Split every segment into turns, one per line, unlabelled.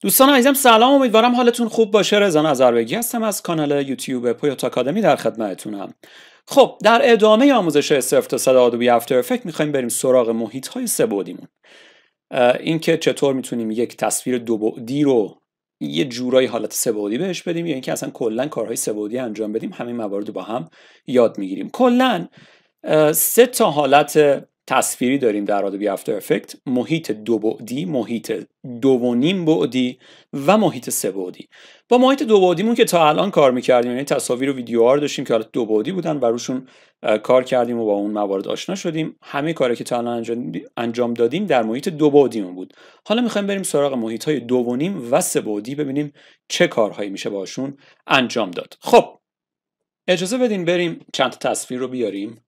دوستان عزیزم سلام امیدوارم حالتون خوب باشه رضا نظربگی هستم از کانال یوتیوب پویوت آکادمی در خدمتتونم خب در ادامه آموزش استفت و صدا آدوبی افتر افکت میخوایم بریم سراغ محیط های سبودیمون اینکه چطور میتونیم یک تصویر دو بعدی رو یه جورایی حالت سبودی بهش بدیم یا اینکه اصلا کلا کارهای سبودی انجام بدیم همین موارد رو با هم یاد میگیریم کلا سه تا حالت تصویری داریم در آدوبی افتر افکت محیط دو بعدی محیط دو و نیم بعدی و محیط سه بعدی با محیط دو مون که تا الان کار میکردیم یعنی تصاویر و ویدیوها رو داشتیم که حالا دو بعدی بودن و روشون کار کردیم و با اون موارد آشنا شدیم همه کاری که تا الان انجام دادیم در محیط دو بعدیمون بود حالا میخوایم بریم سراغ محیط های دو و نیم و سه بعدی ببینیم چه کارهایی میشه باشون انجام داد خب اجازه بدین بریم چند تصویر رو بیاریم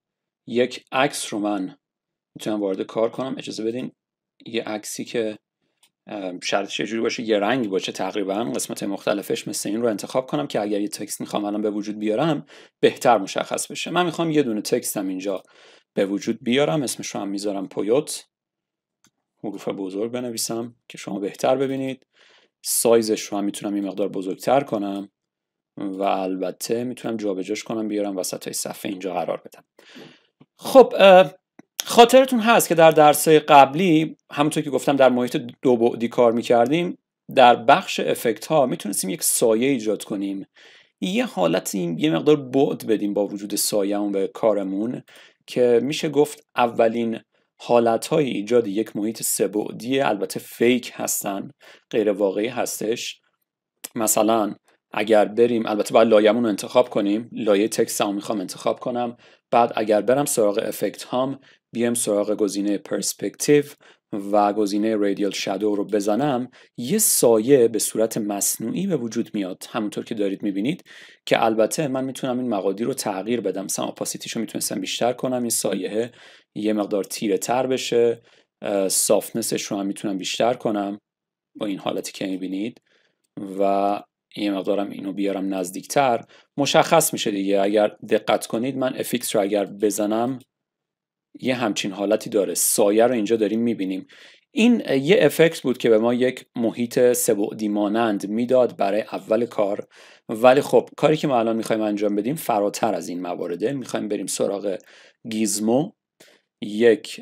یک عکس رو من میتونم وارد کار کنم اجازه بدین یه عکسی که شرط جوری باشه یه رنگ باشه تقریبا قسمت مختلفش مثل این رو انتخاب کنم که اگر یه تکست میخوام الان به وجود بیارم بهتر مشخص بشه من میخوام یه دونه تکستم اینجا به وجود بیارم اسمش رو هم میذارم پویوت حروف بزرگ بنویسم که شما بهتر ببینید سایزش رو هم میتونم یه مقدار بزرگتر کنم و البته میتونم جابجاش کنم بیارم وسط صفحه اینجا قرار بدم خب خاطرتون هست که در درسای قبلی همونطور که گفتم در محیط دو بعدی کار میکردیم در بخش افکت ها میتونستیم یک سایه ایجاد کنیم یه حالت یه مقدار بعد بدیم با وجود سایهمون به کارمون که میشه گفت اولین های ایجاد یک محیط سبعدی البته فیک هستن غیر واقعی هستش مثلا اگر بریم البته باید لایمون رو انتخاب کنیم لایه تکست هم میخوام انتخاب کنم بعد اگر برم سراغ افکت هام بیام سراغ گزینه پرسپکتیو و گزینه رادیال شادو رو بزنم یه سایه به صورت مصنوعی به وجود میاد همونطور که دارید میبینید که البته من میتونم این مقادیر رو تغییر بدم مثلا اپاسیتیش رو میتونستم بیشتر کنم این سایه یه مقدار تیره تر بشه سافتنسش رو هم میتونم بیشتر کنم با این حالتی که میبینید و یه مقدارم اینو بیارم نزدیکتر مشخص میشه دیگه اگر دقت کنید من افیکس رو اگر بزنم یه همچین حالتی داره سایه رو اینجا داریم میبینیم این یه افکت بود که به ما یک محیط سبعدی مانند میداد برای اول کار ولی خب کاری که ما الان میخوایم انجام بدیم فراتر از این موارده میخوایم بریم سراغ گیزمو یک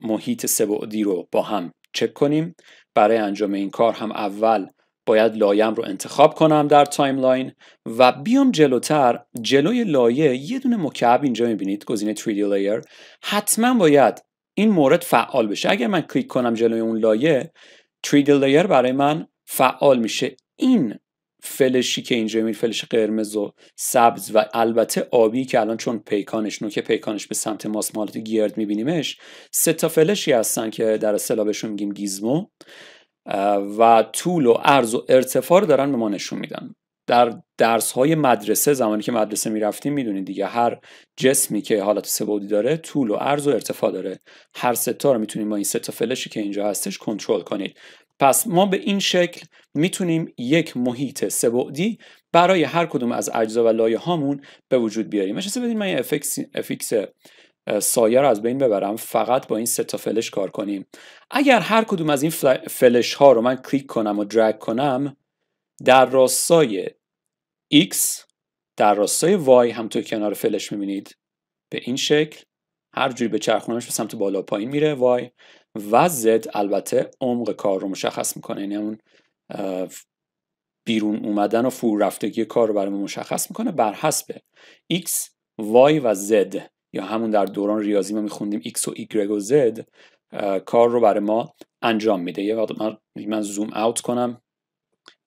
محیط سبعدی رو با هم چک کنیم برای انجام این کار هم اول باید لایم رو انتخاب کنم در تایملاین و بیام جلوتر جلوی لایه یه دونه مکعب اینجا میبینید گزینه 3D Layer حتما باید این مورد فعال بشه اگر من کلیک کنم جلوی اون لایه 3D Layer برای من فعال میشه این فلشی که اینجا میبینید فلش قرمز و سبز و البته آبی که الان چون پیکانش نوک پیکانش به سمت ماس مالت گیرد میبینیمش سه تا فلشی هستن که در اصطلاح بهشون میگیم گیزمو و طول و عرض و ارتفاع رو دارن به ما نشون میدن در درس های مدرسه زمانی که مدرسه میرفتیم میدونید دیگه هر جسمی که حالت سبودی داره طول و عرض و ارتفاع داره هر ستا رو میتونیم با این ستا فلشی که اینجا هستش کنترل کنید پس ما به این شکل میتونیم یک محیط سبودی برای هر کدوم از اجزا و لایه هامون به وجود بیاریم اجازه بدین من یه افیکس سایه رو از بین ببرم فقط با این سه تا فلش کار کنیم اگر هر کدوم از این فلش ها رو من کلیک کنم و درگ کنم در راستای X در راستای Y هم توی کنار فلش میبینید به این شکل هر جوری به چرخونمش به سمت بالا پایین میره Y و Z البته عمق کار رو مشخص میکنه یعنی اون بیرون اومدن و فور رفتگی کار رو برای مشخص میکنه بر حسب X Y و Z یا همون در دوران ریاضی ما میخوندیم X و Y و Z کار رو برای ما انجام میده یه وقت من, من زوم اوت کنم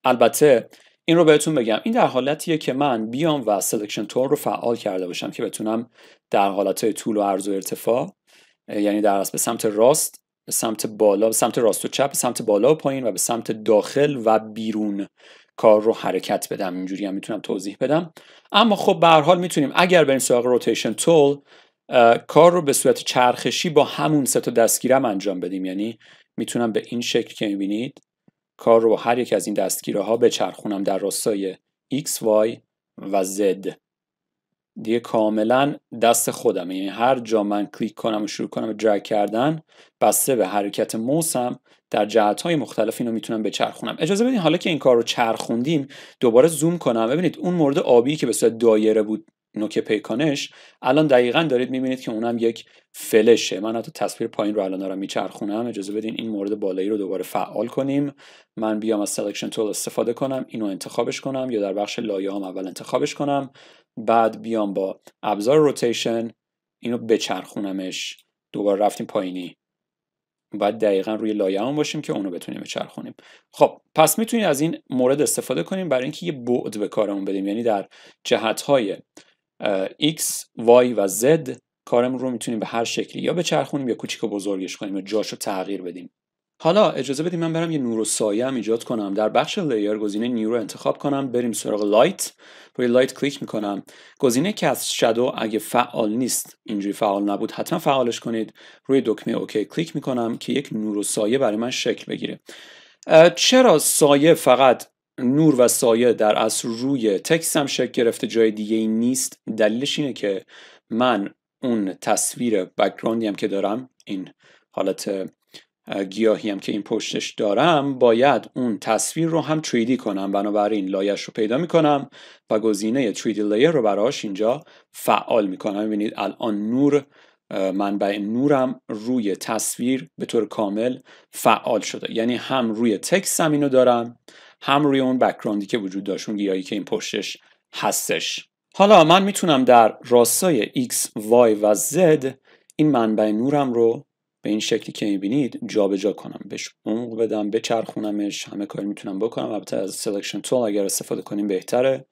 البته این رو بهتون بگم این در حالتیه که من بیام و سلکشن تور رو فعال کرده باشم که بتونم در حالت طول و عرض و ارتفاع یعنی در به سمت راست سمت بالا به سمت راست و چپ به سمت بالا و پایین و به سمت داخل و بیرون کار رو حرکت بدم اینجوری هم میتونم توضیح بدم اما خب به هر حال میتونیم اگر بریم سراغ روتیشن تول کار رو به صورت چرخشی با همون سه تا دستگیرم انجام بدیم یعنی میتونم به این شکل که میبینید کار رو با هر یک از این دستگیره ها بچرخونم در راستای x y و z دیگه کاملا دست خودمه یعنی هر جا من کلیک کنم و شروع کنم و درگ کردن بسته به حرکت موسم در جهت های مختلف اینو میتونم بچرخونم اجازه بدین حالا که این کار رو چرخوندیم دوباره زوم کنم ببینید اون مورد آبی که به صورت دایره بود نوک پیکانش الان دقیقا دارید میبینید که اونم یک فلشه من حتی تصویر پایین رو الان دارم میچرخونم اجازه بدین این مورد بالایی رو دوباره فعال کنیم من بیام از سلکشن تول استفاده کنم اینو انتخابش کنم یا در بخش لایه اول انتخابش کنم بعد بیام با ابزار روتیشن اینو بچرخونمش دوباره رفتیم پایینی باید دقیقا روی لایه هم باشیم که اونو بتونیم بچرخونیم خب پس میتونید از این مورد استفاده کنیم برای اینکه یه بعد به کارمون بدیم یعنی در جهت های x, y و z کارمون رو میتونیم به هر شکلی یا بچرخونیم یا کوچیک و بزرگش کنیم یا جاش رو تغییر بدیم حالا اجازه بدیم من برم یه نور و سایه هم ایجاد کنم در بخش لیر گزینه نیو رو انتخاب کنم بریم سراغ لایت روی لایت کلیک میکنم گزینه از شادو اگه فعال نیست اینجوری فعال نبود حتما فعالش کنید روی دکمه اوکی کلیک میکنم که یک نور و سایه برای من شکل بگیره چرا سایه فقط نور و سایه در از روی تکس هم شکل گرفته جای دیگه نیست دلیلش اینه که من اون تصویر بکگراندی هم که دارم این حالت گیاهی هم که این پشتش دارم باید اون تصویر رو هم 3D کنم بنابراین لایش رو پیدا کنم. و گزینه 3D لایر رو براش اینجا فعال میکنم ببینید الان نور منبع نورم روی تصویر به طور کامل فعال شده یعنی هم روی تکس هم اینو دارم هم روی اون بکراندی که وجود داشت اون گیاهی که این پشتش هستش حالا من میتونم در راستای X, Y و Z این منبع نورم رو به این شکلی که میبینید جابجا کنم بهش عمق بدم بچرخونمش همه کاری میتونم بکنم البته از سلکشن تول اگر استفاده کنیم بهتره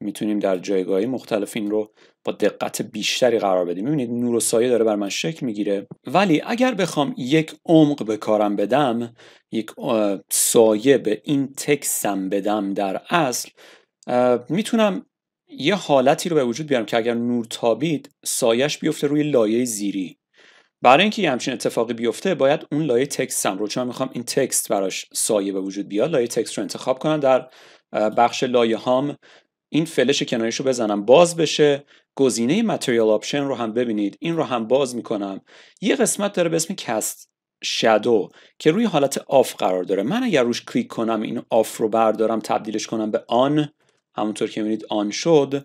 میتونیم در جایگاهی مختلف این رو با دقت بیشتری قرار بدیم میبینید نور و سایه داره بر من شکل میگیره ولی اگر بخوام یک عمق به کارم بدم یک سایه به این تکسم بدم در اصل میتونم یه حالتی رو به وجود بیارم که اگر نور تابید سایش بیفته روی لایه زیری برای اینکه یه همچین اتفاقی بیفته باید اون لایه تکست هم رو چون میخوام این تکست براش سایه به وجود بیاد لایه تکست رو انتخاب کنم در بخش لایه هام این فلش کناریش رو بزنم باز بشه گزینه متریال آپشن رو هم ببینید این رو هم باز میکنم یه قسمت داره به اسم کست شادو که روی حالت آف قرار داره من اگر روش کلیک کنم این آف رو بردارم تبدیلش کنم به آن همونطور که میبینید آن شد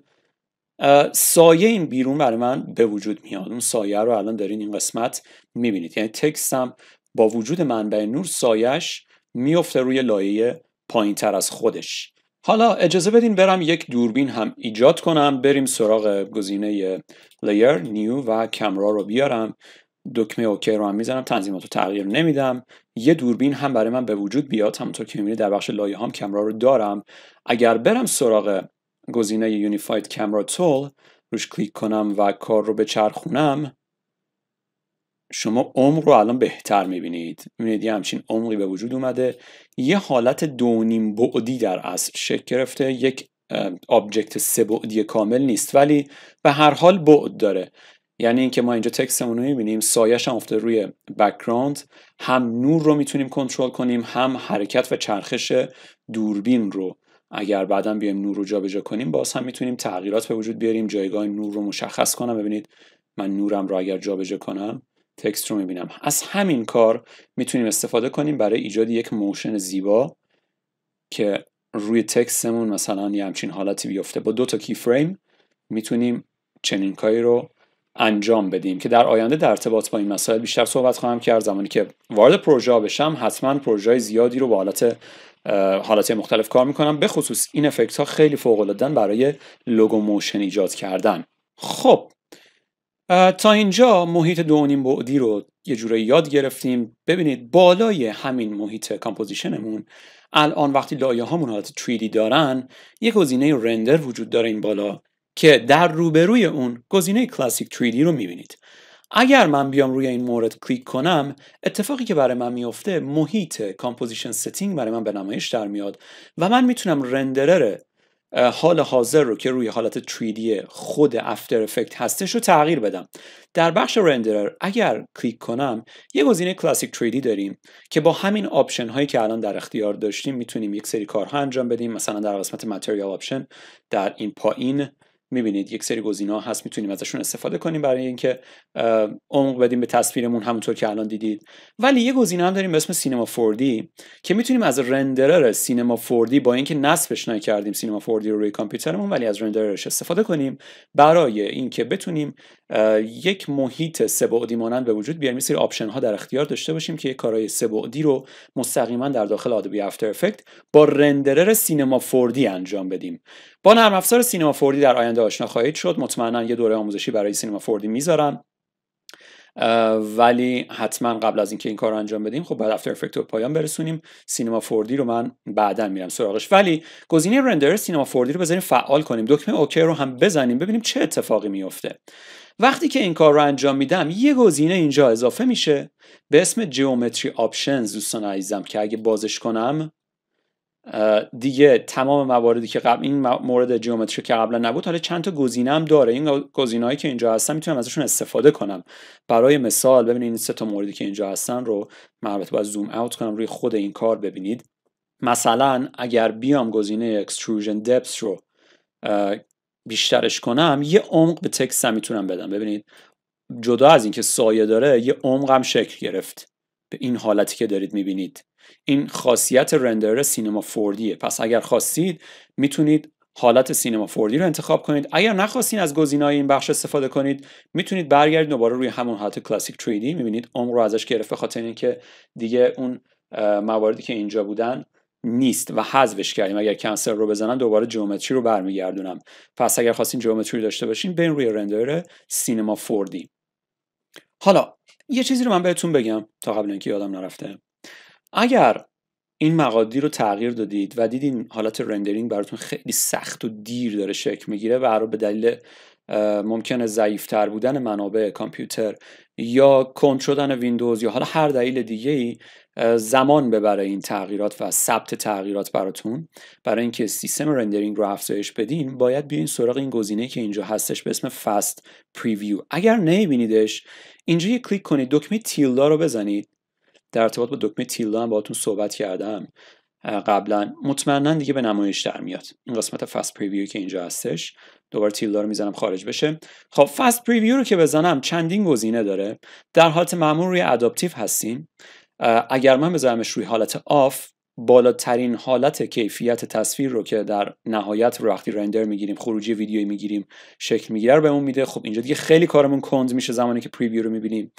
سایه این بیرون برای من به وجود میاد اون سایه رو الان دارین این قسمت میبینید یعنی تکستم با وجود منبع نور سایش میفته روی لایه پایین تر از خودش حالا اجازه بدین برم یک دوربین هم ایجاد کنم بریم سراغ گزینه لایر نیو و کمرا رو بیارم دکمه اوکی رو هم میزنم تنظیمات رو تغییر نمیدم یه دوربین هم برای من به وجود بیاد همونطور که میبینید در بخش لایه هم کمرا رو دارم اگر برم سراغ گزینه یونیفاید کامرا تول روش کلیک کنم و کار رو به چرخونم شما عمر رو الان بهتر میبینید میبینید یه همچین عمقی به وجود اومده یه حالت نیم بعدی در اصل شکل گرفته یک آبجکت سه بعدی کامل نیست ولی به هر حال بعد داره یعنی اینکه ما اینجا تکستمون رو میبینیم سایش هم افتاده روی بکراند هم نور رو میتونیم کنترل کنیم هم حرکت و چرخش دوربین رو اگر بعدا بیایم نور رو جابجا کنیم باز هم میتونیم تغییرات به وجود بیاریم جایگاه نور رو مشخص کنم ببینید من نورم رو اگر جابجا کنم تکست رو میبینم از همین کار میتونیم استفاده کنیم برای ایجاد یک موشن زیبا که روی تکستمون مثلا یه همچین حالتی بیفته با دو تا کی فریم میتونیم چنین کاری رو انجام بدیم که در آینده در ارتباط با این مسائل بیشتر صحبت خواهم کرد زمانی که وارد پروژه بشم حتما پروژه زیادی رو با حالت حالات مختلف کار میکنم به خصوص این افکت ها خیلی فوق العاده برای لوگو موشن ایجاد کردن خب تا اینجا محیط دو نیم بعدی رو یه جوره یاد گرفتیم ببینید بالای همین محیط کامپوزیشنمون الان وقتی لایه ها حالت 3D دارن یه گزینه رندر وجود داره این بالا که در روبروی اون گزینه کلاسیک 3D رو میبینید اگر من بیام روی این مورد کلیک کنم اتفاقی که برای من میفته محیط کامپوزیشن ستینگ برای من به نمایش در میاد و من میتونم رندرر حال حاضر رو که روی حالت 3D خود افتر افکت هستش رو تغییر بدم در بخش رندرر اگر کلیک کنم یه گزینه کلاسیک 3D داریم که با همین آپشن هایی که الان در اختیار داشتیم میتونیم یک سری کارها انجام بدیم مثلا در قسمت Material آپشن در این پایین میبینید یک سری گزینه هست میتونیم ازشون استفاده کنیم برای اینکه عمق بدیم به تصویرمون همونطور که الان دیدید ولی یه گزینه هم داریم به اسم سینما 4D که میتونیم از رندرر سینما 4D با اینکه نصبش نکردیم سینما 4D رو روی کامپیوترمون ولی از رندررش استفاده کنیم برای اینکه بتونیم یک محیط سه‌بعدی مانند به وجود بیاریم سری آپشن ها در اختیار داشته باشیم که یک کارهای سه‌بعدی رو مستقیما در داخل آدوبی افتر افکت با رندرر سینما 4D انجام بدیم با نرم افزار سینما فوردی در آینده آشنا خواهید شد مطمئنا یه دوره آموزشی برای سینما فوردی میذارم ولی حتما قبل از اینکه این کار رو انجام بدیم خب بعد افتر افکت پایان برسونیم سینما فوردی رو من بعدا میرم سراغش ولی گزینه رندر سینما فوردی رو بذاریم فعال کنیم دکمه اوکی رو هم بزنیم ببینیم چه اتفاقی میفته وقتی که این کار رو انجام میدم یه گزینه اینجا اضافه میشه به اسم جیومتری آپشنز دوستان عزیزم که اگه بازش کنم دیگه تمام مواردی که قبل این مورد جیومتری که قبلا نبود حالا چند تا گزینه هم داره این هایی که اینجا هستن میتونم ازشون استفاده کنم برای مثال ببینید این سه تا موردی که اینجا هستن رو من البته باید زوم اوت کنم روی خود این کار ببینید مثلا اگر بیام گزینه اکستروژن دپس رو بیشترش کنم یه عمق به تکست هم میتونم بدم ببینید جدا از اینکه سایه داره یه عمق هم شکل گرفت به این حالتی که دارید میبینید این خاصیت رندر سینما فوردیه پس اگر خواستید میتونید حالت سینما فوردی رو انتخاب کنید اگر نخواستین از های این بخش استفاده کنید میتونید برگردید دوباره روی همون حالت کلاسیک 3D میبینید عمر رو ازش گرفت خاطر اینکه دیگه اون مواردی که اینجا بودن نیست و حذفش کردیم اگر کنسل رو بزنم دوباره جیومتری رو برمیگردونم پس اگر خواستین جیومتری داشته باشین برین روی رندر سینما فوردی حالا یه چیزی رو من بهتون بگم تا قبل اینکه یادم نرفته اگر این مقادی رو تغییر دادید و دیدین حالت رندرینگ براتون خیلی سخت و دیر داره شکل میگیره و به دلیل ممکنه ضعیفتر بودن منابع کامپیوتر یا کند شدن ویندوز یا حالا هر دلیل دیگه ای زمان ببره این تغییرات و ثبت تغییرات براتون برای اینکه سیستم رندرینگ رو افزایش بدین باید بیاین سراغ این گزینه که اینجا هستش به اسم فست پریویو اگر نمیبینیدش اینجا یه کلیک کنید دکمه تیلدا رو بزنید در ارتباط با دکمه تیلدا هم باهاتون صحبت کردم قبلا مطمئنا دیگه به نمایش در میاد این قسمت فست پریویو که اینجا هستش دوباره تیلدا رو میزنم خارج بشه خب فست پریویو رو که بزنم چندین گزینه داره در حالت معمول روی اداپتیو هستیم اگر من بذارمش روی حالت آف بالاترین حالت کیفیت تصویر رو که در نهایت وقتی رندر میگیریم خروجی ویدیویی میگیریم شکل میگیره رو بهمون میده خب اینجا دیگه خیلی کارمون کند میشه زمانی که پریویو رو میبینیم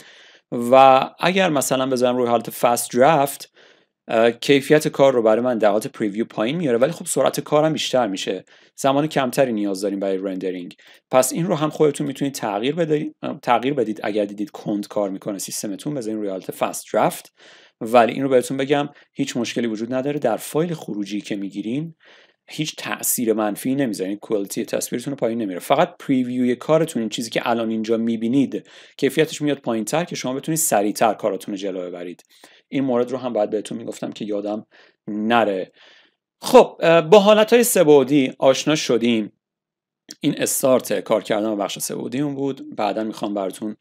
و اگر مثلا بذارم روی حالت فست درافت کیفیت کار رو برای من دقات پریویو پایین میاره ولی خب سرعت کارم بیشتر میشه زمان کمتری نیاز داریم برای رندرینگ پس این رو هم خودتون میتونید تغییر بدید تغییر بدید اگر دیدید کند کار میکنه سیستمتون بذارین روی فست درافت ولی این رو بهتون بگم هیچ مشکلی وجود نداره در فایل خروجی که میگیرین هیچ تاثیر منفی نمیذارین کوالیتی تصویرتون رو پایین نمیره فقط پریویو کارتون این چیزی که الان اینجا میبینید کیفیتش میاد پایینتر که شما بتونید سریعتر کاراتون رو جلو ببرید این مورد رو هم باید بهتون میگفتم که یادم نره خب با حالت های سبودی آشنا شدیم این استارت کار کردن بخش سبودی اون بود بعدا میخوام براتون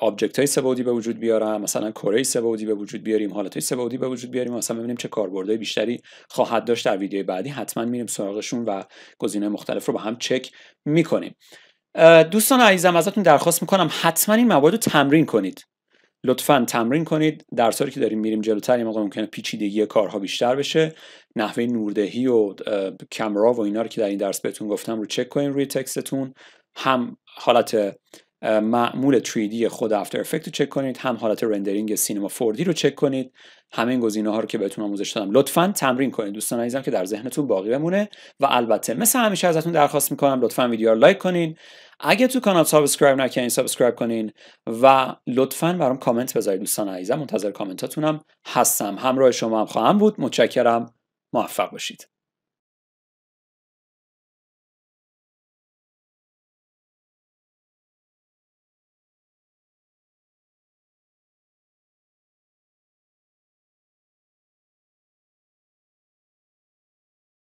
آبجکت های سبودی به وجود بیارم مثلا کره سبودی به وجود بیاریم حالت های سبودی به وجود بیاریم مثلا ببینیم چه کاربردهای بیشتری خواهد داشت در ویدیو بعدی حتما میریم سراغشون و گزینه مختلف رو با هم چک میکنیم دوستان عزیزم ازتون درخواست میکنم حتما این موارد رو تمرین کنید لطفا تمرین کنید در سالی که داریم میریم جلوتر یه موقع ممکنه پیچیدگی کارها بیشتر بشه نحوه نوردهی و کمرا و اینا رو که در این درس بهتون گفتم رو چک کنید روی تکستتون هم حالت معمول 3D خود After Effects رو چک کنید هم حالت رندرینگ سینما فوردی رو چک کنید همه این گزینه ها رو که بهتون آموزش دادم لطفا تمرین کنید دوستان عزیزم که در ذهنتون باقی بمونه و البته مثل همیشه ازتون درخواست میکنم لطفا ویدیو رو لایک کنین اگه تو کانال سابسکرایب نکنین سابسکرایب کنین و لطفا برام کامنت بذارید دوستان عزیزم منتظر کامنتاتونم هستم همراه شما هم خواهم بود متشکرم موفق باشید